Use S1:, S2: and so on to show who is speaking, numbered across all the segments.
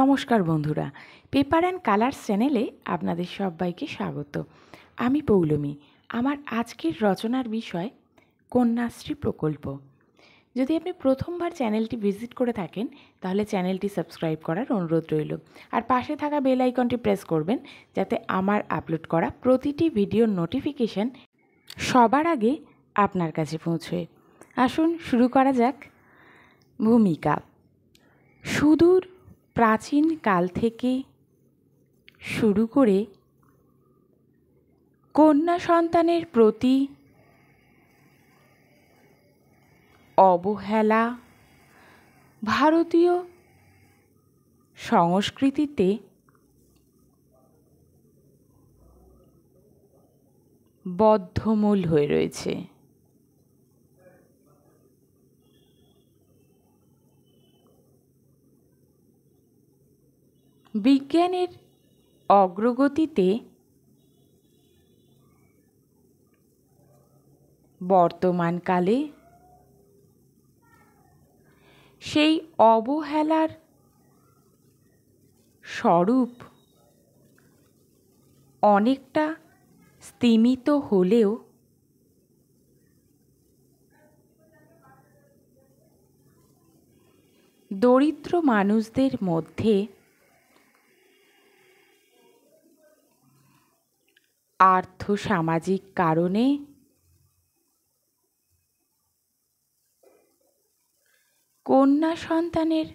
S1: নমস্কার বন্ধুরা paper and colours চ্যানেলে আপনাদের সবাইকে স্বাগত আমি পৌলমী আমার আজকের রচনার বিষয় কন্যাশ্রী প্রকল্প যদি আপনি প্রথমবার চ্যানেলটি ভিজিট করে থাকেন তাহলে চ্যানেলটি সাবস্ক্রাইব করার অনুরোধ রইল আর পাশে থাকা বেল আইকনটি প্রেস করবেন যাতে আমার আপলোড করা প্রতিটি ভিডিওর নোটিফিকেশান সবার আগে আপনার কাছে পৌঁছয় আসুন শুরু করা যাক ভূমিকা সুদূর প্রাচীন কাল থেকে শুরু করে কন্যা সন্তানের প্রতি অবহেলা ভারতীয় সংস্কৃতিতে বদ্ধমূল হয়ে রয়েছে বিজ্ঞানের অগ্রগতিতে বর্তমানকালে সেই অবহেলার স্বরূপ অনেকটা স্তিমিত হলেও দরিদ্র মানুষদের মধ্যে আর্থসামাজিক কারণে কন্যা সন্তানের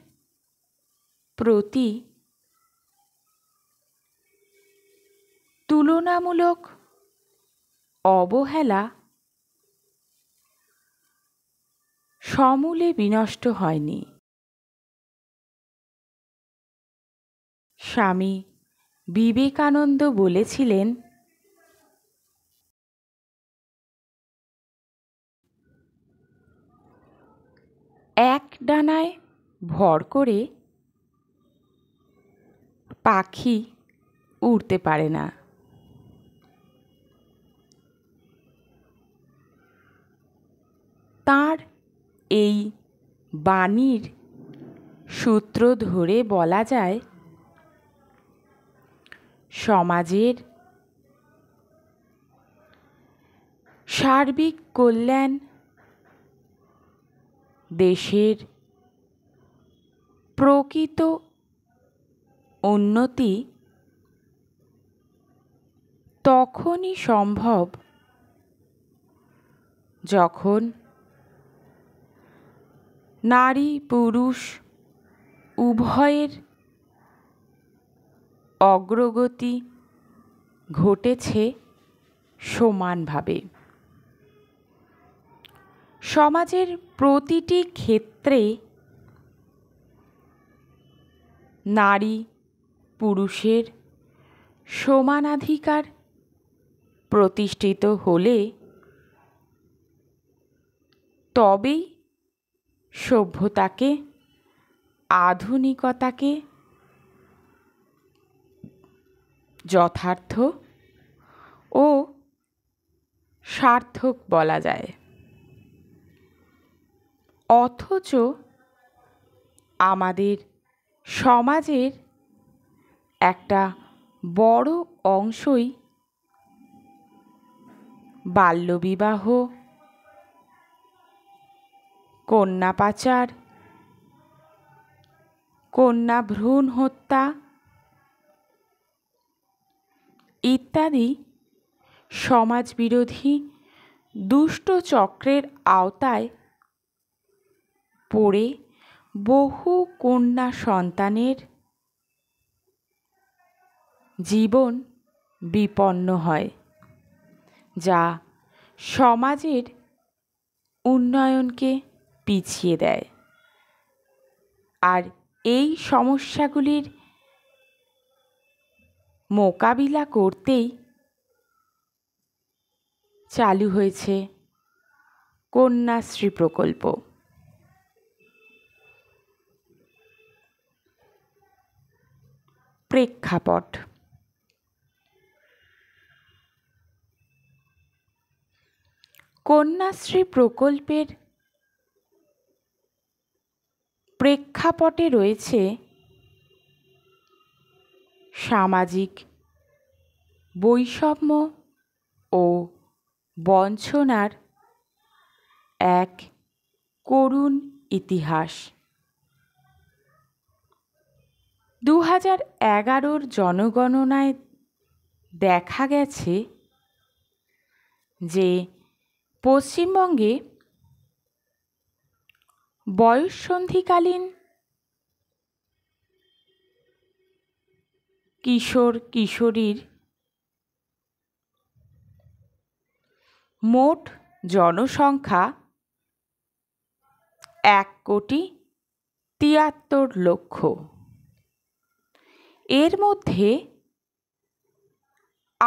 S1: প্রতি তুলনামূলক অবহেলা সমূলে বিনষ্ট হয়নি স্বামী বিবেকানন্দ বলেছিলেন এক ডানায় ভর করে পাখি উড়তে পারে না তার এই বাণীর সূত্র ধরে বলা যায় সমাজের সার্বিক কল্যাণ দেশের প্রকৃত উন্নতি তখনই সম্ভব যখন নারী পুরুষ উভয়ের অগ্রগতি ঘটেছে সমানভাবে সমাজের প্রতিটি ক্ষেত্রে নারী পুরুষের সমানাধিকার প্রতিষ্ঠিত হলে তবেই সভ্যতাকে আধুনিকতাকে যথার্থ ও সার্থক বলা যায় অথচ আমাদের সমাজের একটা বড় অংশই বাল্যবিবাহ কন্যা পাচার কন্যা ভ্রূণ হত্যা ইত্যাদি সমাজ বিরোধী দুষ্ট চক্রের আওতায় পড়ে বহু কন্যা সন্তানের জীবন বিপন্ন হয় যা সমাজের উন্নয়নকে পিছিয়ে দেয় আর এই সমস্যাগুলির মোকাবিলা করতেই চালু হয়েছে কন্যাশ্রী প্রকল্প প্রেক্ষাপট কন্যাশ্রী প্রকল্পের প্রেক্ষাপটে রয়েছে সামাজিক বৈষম্য ও বঞ্চনার এক করুণ ইতিহাস দু হাজার এগারোর জনগণনায় দেখা গেছে যে পশ্চিমবঙ্গে বয়ঃসন্ধিকালীন কিশোর কিশোরীর মোট জনসংখ্যা এক কোটি তিয়াত্তর লক্ষ এর মধ্যে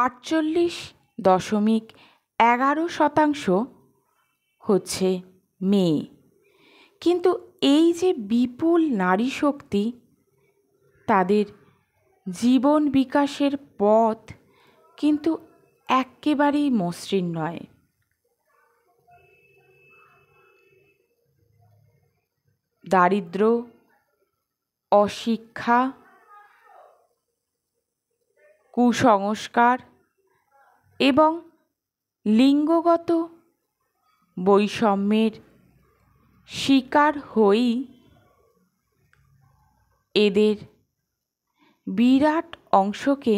S1: আটচল্লিশ দশমিক এগারো শতাংশ হচ্ছে মেয়ে কিন্তু এই যে বিপুল নারী শক্তি তাদের জীবন বিকাশের পথ কিন্তু একেবারেই মসৃণ নয় দারিদ্র অশিক্ষা কুসংস্কার এবং লিঙ্গগত বৈষম্যের শিকার হয়েই এদের বিরাট অংশকে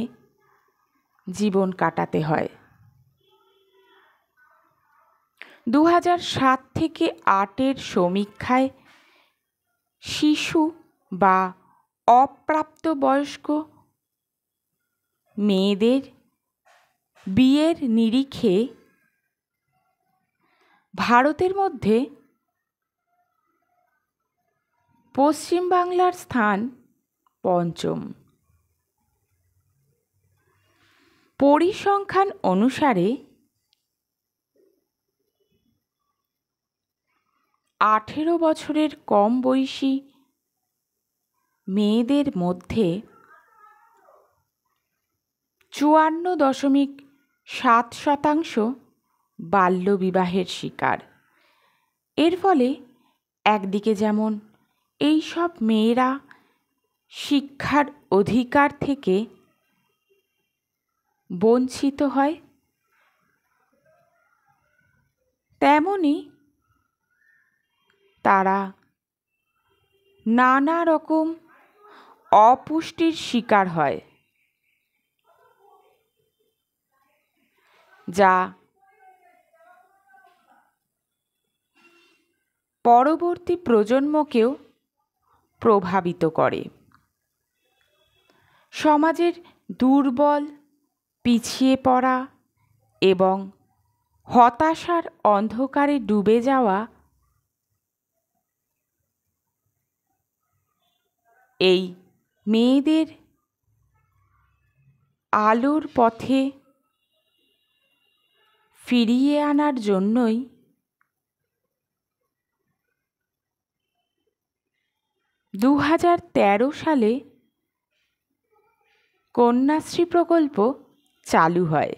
S1: জীবন কাটাতে হয় দু সাত থেকে আটের সমীক্ষায় শিশু বা অপ্রাপ্তবয়স্ক মেয়েদের বিয়ের নিরিখে ভারতের মধ্যে পশ্চিমবাংলার স্থান পঞ্চম পরিসংখ্যান অনুসারে আঠেরো বছরের কম বয়সী মেয়েদের মধ্যে চুয়ান্ন দশমিক সাত শতাংশ বাল্যবিবাহের শিকার এর ফলে একদিকে যেমন এই সব মেয়েরা শিক্ষার অধিকার থেকে বঞ্চিত হয় তেমনি তারা নানা রকম অপুষ্টির শিকার হয় যা পরবর্তী প্রজন্মকেও প্রভাবিত করে সমাজের দুর্বল পিছিয়ে পড়া এবং হতাশার অন্ধকারে ডুবে যাওয়া এই মেয়েদের আলোর পথে ফিরিয়ে আনার জন্যই দু সালে কন্যাশ্রী প্রকল্প চালু হয়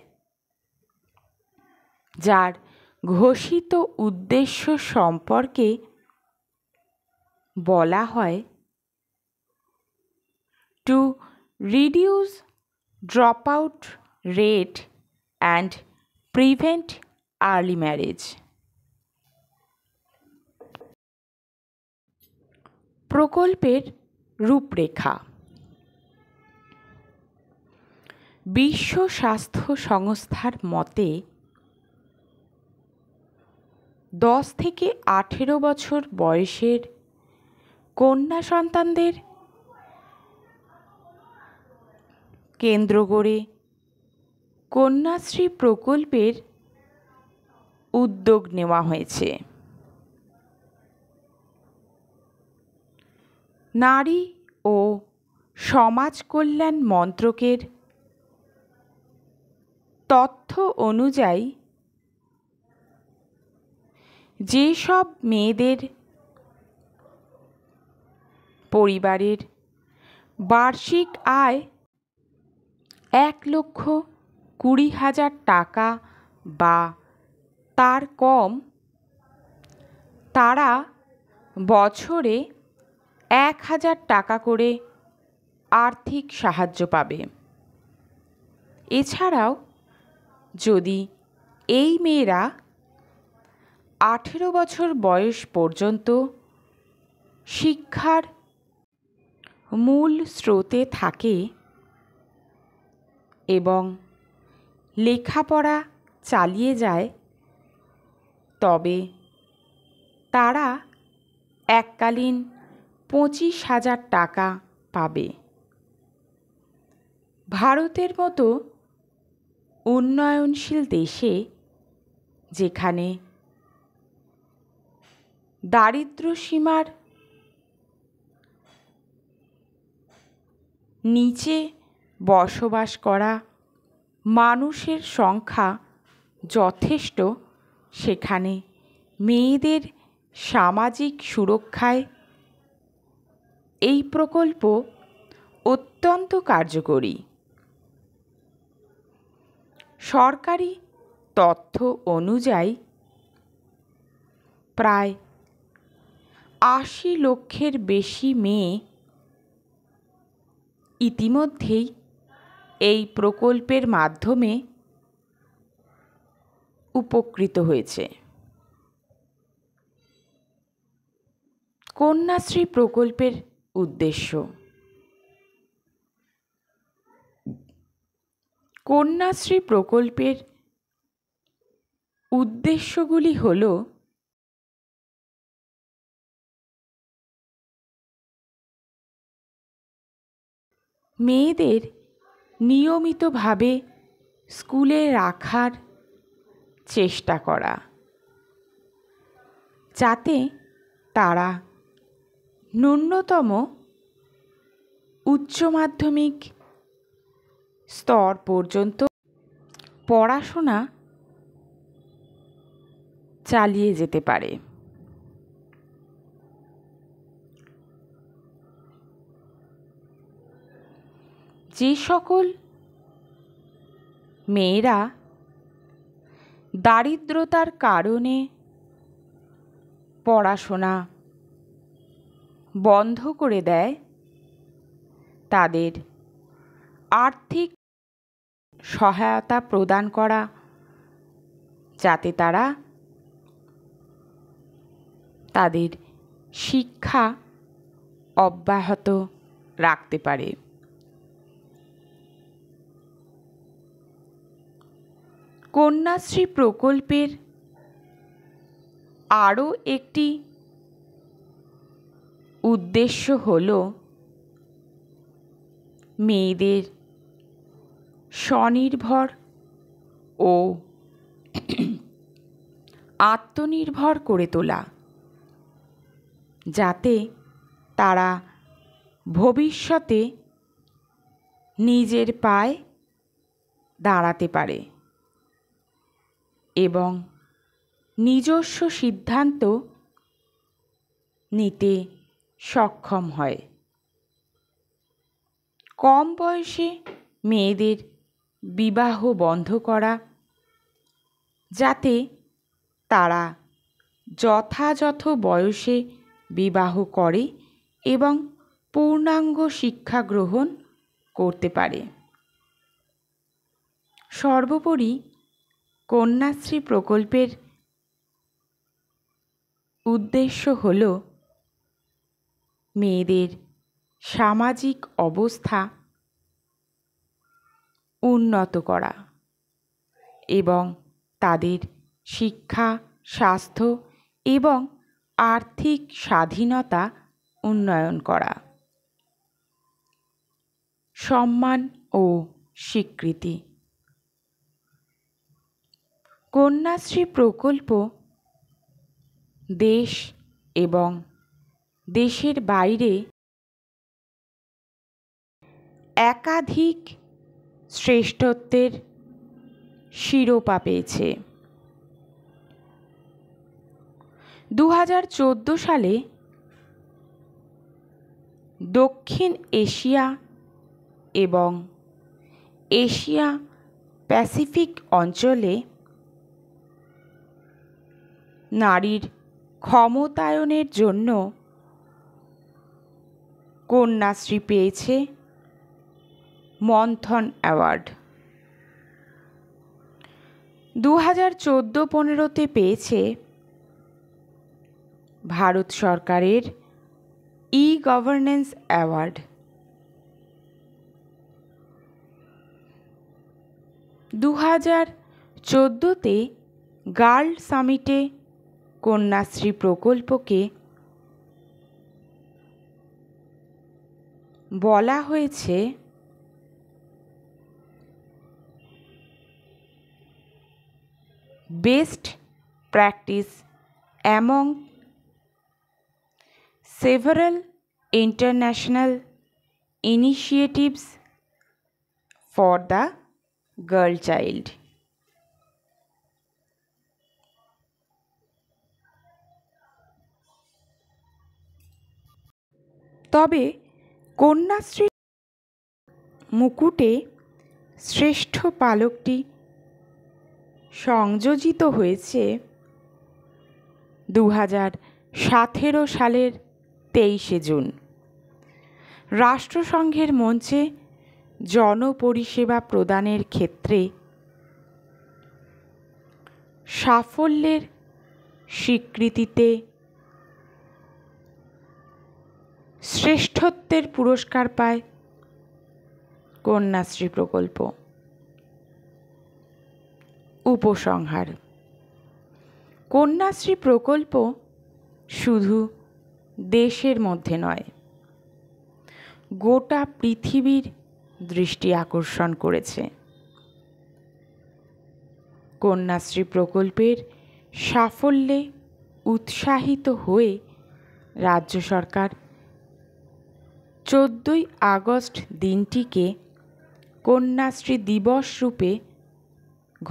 S1: যার ঘোষিত উদ্দেশ্য সম্পর্কে বলা হয় to reduce drop out rate and prevent early marriage প্রকল্পের রূপরেখা বিশ্ব স্বাস্থ্য সংস্থার মতে দশ থেকে আঠেরো বছর বয়সের কন্যা সন্তানদের কেন্দ্র করে কন্যাশ্রী প্রকল্পের উদ্যোগ নেওয়া হয়েছে নারী ও সমাজ কল্যাণ মন্ত্রকের তথ্য অনুযায়ী যেসব মেয়েদের পরিবারের বার্ষিক আয় এক লক্ষ কুড়ি হাজার টাকা বা তার কম তারা বছরে এক হাজার টাকা করে আর্থিক সাহায্য পাবে এছাড়াও যদি এই মেয়েরা আঠেরো বছর বয়স পর্যন্ত শিক্ষার মূল স্রোতে থাকে এবং লেখাপড়া চালিয়ে যায় তবে তারা এককালীন পঁচিশ হাজার টাকা পাবে ভারতের মতো উন্নয়নশীল দেশে যেখানে দারিদ্র সীমার নিচে বসবাস করা মানুষের সংখ্যা যথেষ্ট সেখানে মেয়েদের সামাজিক সুরক্ষায় এই প্রকল্প অত্যন্ত কার্যকরী সরকারি তথ্য অনুযায়ী প্রায় আশি লক্ষের বেশি মেয়ে ইতিমধ্যেই এই প্রকল্পের মাধ্যমে উপকৃত হয়েছে কন্যাশ্রী প্রকল্পের উদ্দেশ্য কন্যাশ্রী প্রকল্পের উদ্দেশ্যগুলি হল মেয়েদের নিয়মিতভাবে স্কুলে রাখার চেষ্টা করা যাতে তারা ন্যূনতম উচ্চ মাধ্যমিক স্তর পর্যন্ত পড়াশোনা চালিয়ে যেতে পারে যে সকল মেয়েরা দারিদ্রতার কারণে পড়াশোনা বন্ধ করে দেয় তাদের আর্থিক সহায়তা প্রদান করা যাতে তারা তাদের শিক্ষা অব্যাহত রাখতে পারে কন্যাশ্রী প্রকল্পের আরও একটি উদ্দেশ্য হল মেয়েদের স্বনির্ভর ও আত্মনির্ভর করে তোলা যাতে তারা ভবিষ্যতে নিজের পায়ে দাঁড়াতে পারে এবং নিজস্ব সিদ্ধান্ত নিতে সক্ষম হয় কম বয়সে মেয়েদের বিবাহ বন্ধ করা যাতে তারা যথাযথ বয়সে বিবাহ করে এবং পূর্ণাঙ্গ শিক্ষা গ্রহণ করতে পারে সর্বোপরি কন্যাশ্রী প্রকল্পের উদ্দেশ্য হল মেয়েদের সামাজিক অবস্থা উন্নত করা এবং তাদের শিক্ষা স্বাস্থ্য এবং আর্থিক স্বাধীনতা উন্নয়ন করা সম্মান ও স্বীকৃতি কন্যাশ্রী প্রকল্প দেশ এবং দেশের বাইরে একাধিক শ্রেষ্ঠত্বের শিরোপা পেয়েছে দু হাজার সালে দক্ষিণ এশিয়া এবং এশিয়া প্যাসিফিক অঞ্চলে নারীর ক্ষমতায়নের জন্য কন্যাশ্রী পেয়েছে মন্থন অ্যাওয়ার্ড দু হাজার চোদ্দো পনেরোতে পেয়েছে ভারত সরকারের ই গভর্নেন্স অ্যাওয়ার্ড দু হাজার চোদ্দোতে গার্ল সামিটে কন্যাশ্রী প্রকল্পকে বলা হয়েছে best practice among several international initiatives for the girl child তবে কন্যাশ্রী মুকুটে শ্রেষ্ঠ পালকটি সংযোজিত হয়েছে দু হাজার সালের তেইশে জুন রাষ্ট্রসংঘের মঞ্চে জনপরিষেবা প্রদানের ক্ষেত্রে সাফল্যের স্বীকৃতিতে শ্রেষ্ঠত্বের পুরস্কার পায় কন্যাশ্রী প্রকল্প উপসংহার কন্যাশ্রী প্রকল্প শুধু দেশের মধ্যে নয় গোটা পৃথিবীর দৃষ্টি আকর্ষণ করেছে কন্যাশ্রী প্রকল্পের সাফল্যে উৎসাহিত হয়ে রাজ্য সরকার চোদ্দোই আগস্ট দিনটিকে কন্যাশ্রী দিবস রূপে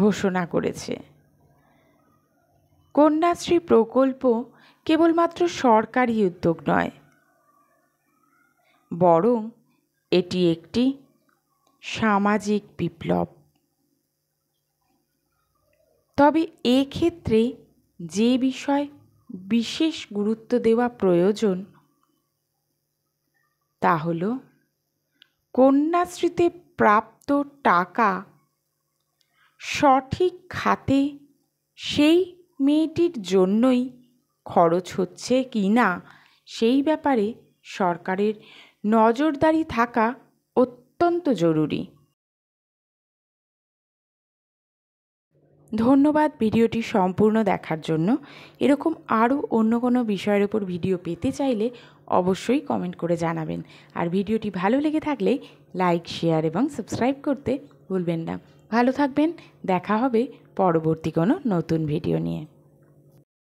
S1: ঘোষণা করেছে কন্যাশ্রী প্রকল্প কেবলমাত্র সরকারি উদ্যোগ নয় বরং এটি একটি সামাজিক বিপ্লব তবে এক্ষেত্রে যে বিষয় বিশেষ গুরুত্ব দেওয়া প্রয়োজন তা হল কন্যাশ্রীতে প্রাপ্ত টাকা সঠিক খাতে সেই মেয়েটির জন্যই খরচ হচ্ছে কি না সেই ব্যাপারে সরকারের নজরদারি থাকা অত্যন্ত জরুরি ধন্যবাদ ভিডিওটি সম্পূর্ণ দেখার জন্য এরকম আরও অন্য কোনো বিষয়ের ওপর ভিডিও পেতে চাইলে অবশ্যই কমেন্ট করে জানাবেন আর ভিডিওটি ভালো লেগে থাকলে লাইক শেয়ার এবং সাবস্ক্রাইব করতে ভুলবেন না ভালো থাকবেন দেখা হবে পরবর্তী কোনো নতুন ভিডিও নিয়ে